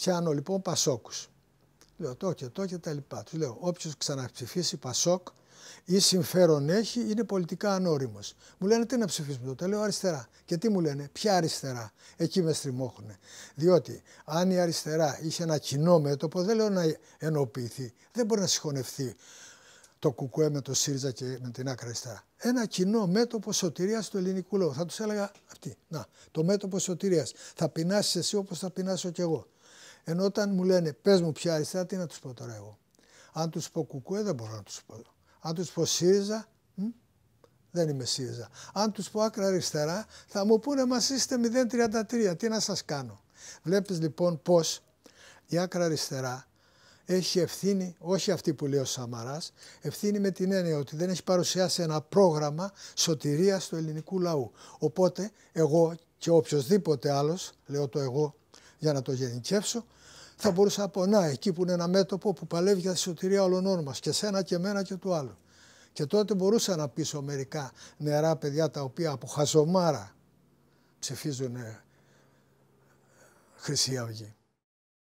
Πιάνω λοιπόν Πασόκους. Λέω το και το και τα λοιπά. Του λέω Όποιος ξαναψηφίσει Πασόκ ή συμφέρον έχει είναι πολιτικά ανώριμος. Μου λένε τι να ψηφίσουμε τότε. Λέω αριστερά. Και τι μου λένε, ποια αριστερά. Εκεί με στριμώχνουν. Διότι αν η αριστερά είχε ένα κοινό μέτωπο, δεν λέω να ενοποιηθεί. Δεν μπορεί να συγχωνευτεί το κουκουέ με το ΣΥΡΙΖΑ και με την άκρα αριστερά. Ένα κοινό μέτωπο σωτηρίας του ελληνικού λαού. Θα τους έλεγα αυτή. Να, το μέτωπο σωτηρίας. Θα πεινάσεις εσύ όπως θα πεινάσω κι εγώ. Ενώ όταν μου λένε πες μου πια αριστερά, τι να τους πω τώρα εγώ. Αν τους πω κουκουέ, δεν μπορώ να τους πω. Αν τους πω ΣΥΡΙΖΑ, δεν είμαι ΣΥΡΙΖΑ. Αν τους πω άκρα αριστερά, θα μου πούνε μας είστε 033. Τι να σας κάνω. Βλέπεις λοιπόν πώ η άκρα αριστερά έχει ευθύνη, όχι αυτή που λέει ο Σαμαράς, ευθύνη με την έννοια ότι δεν έχει παρουσιάσει ένα πρόγραμμα σωτηρίας του ελληνικού λαού. Οπότε εγώ και οποιοδήποτε άλλος, λέω το εγώ για να το γενικεύσω, θα μπορούσα να να εκεί που είναι ένα μέτωπο που παλεύει για τη σωτηρία όλων μας, και σένα και εμένα και του άλλου. Και τότε μπορούσα να πείσω μερικά νεαρά παιδιά τα οποία από χαζομάρα ψηφίζουν Χρυσή Αυγή.